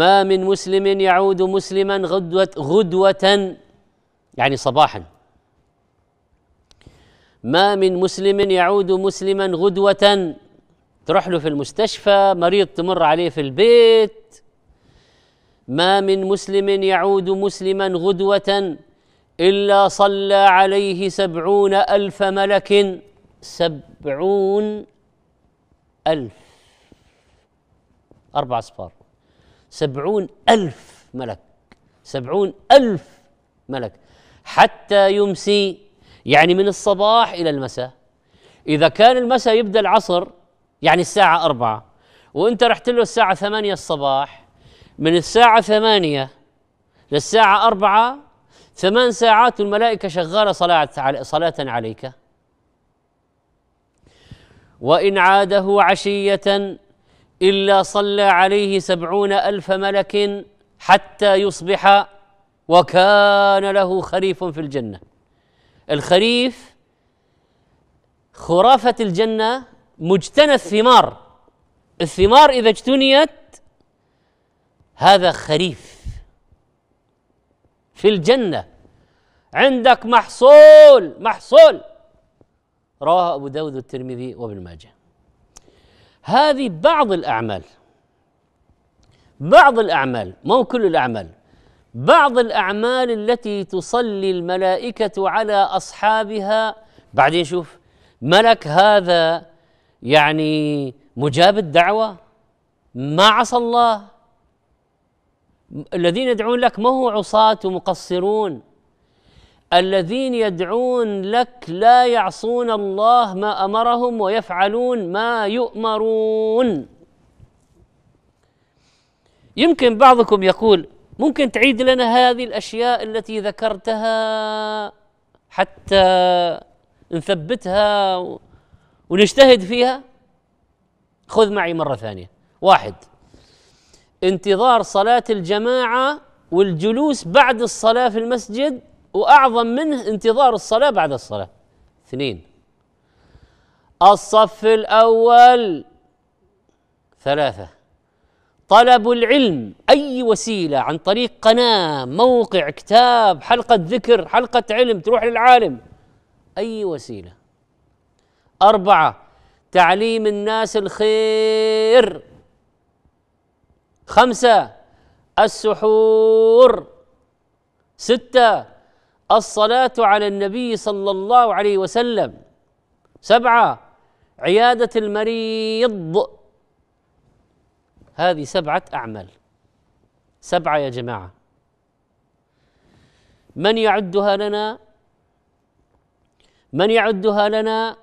ما من مسلم يعود مسلما غدوة غدوة يعني صباحا ما من مسلم يعود مسلما غدوة تروح له في المستشفى مريض تمر عليه في البيت ما من مسلم يعود مسلما غدوة إلا صلى عليه سبعون ألف ملك سبعون ألف أربع أصفار سبعون ألف ملك سبعون ألف ملك حتى يمسي يعني من الصباح إلى المساء إذا كان المساء يبدأ العصر يعني الساعة أربعة وأنت رحت له الساعة ثمانية الصباح من الساعة ثمانية للساعة أربعة ثمان ساعات الملائكة شغالة صلاة صلاة عليك وإن عاده عشية إلا صلى عليه سبعون ألف ملك حتى يصبح وكان له خريف في الجنة الخريف خرافة الجنة مجتنى الثمار الثمار إذا اجتنيت هذا خريف في الجنة عندك محصول محصول رواه أبو داود الترمذي وابن ماجه هذه بعض الأعمال بعض الأعمال مو كل الأعمال بعض الأعمال التي تصلي الملائكة على أصحابها بعدين شوف ملك هذا يعني مجاب الدعوة ما عصى الله الذين يدعون لك ما هو عصاة ومقصرون الذين يدعون لك لا يعصون الله ما امرهم ويفعلون ما يؤمرون يمكن بعضكم يقول ممكن تعيد لنا هذه الاشياء التي ذكرتها حتى نثبتها ونجتهد فيها خذ معي مره ثانيه واحد انتظار صلاه الجماعه والجلوس بعد الصلاه في المسجد واعظم منه انتظار الصلاه بعد الصلاه اثنين الصف الاول ثلاثه طلب العلم اي وسيله عن طريق قناه موقع كتاب حلقه ذكر حلقه علم تروح للعالم اي وسيله اربعه تعليم الناس الخير خمسه السحور سته الصلاة على النبي صلى الله عليه وسلم سبعة عيادة المريض هذه سبعة أعمال سبعة يا جماعة من يعدها لنا من يعدها لنا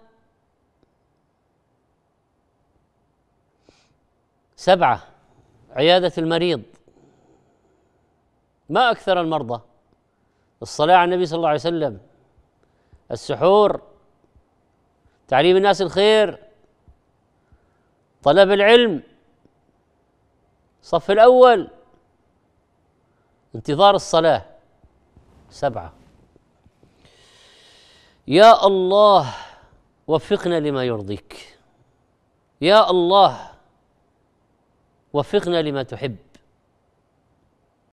سبعة عيادة المريض ما أكثر المرضى الصلاة على النبي صلى الله عليه وسلم السحور تعليم الناس الخير طلب العلم الصف الأول انتظار الصلاة سبعة يا الله وفقنا لما يرضيك يا الله وفقنا لما تحب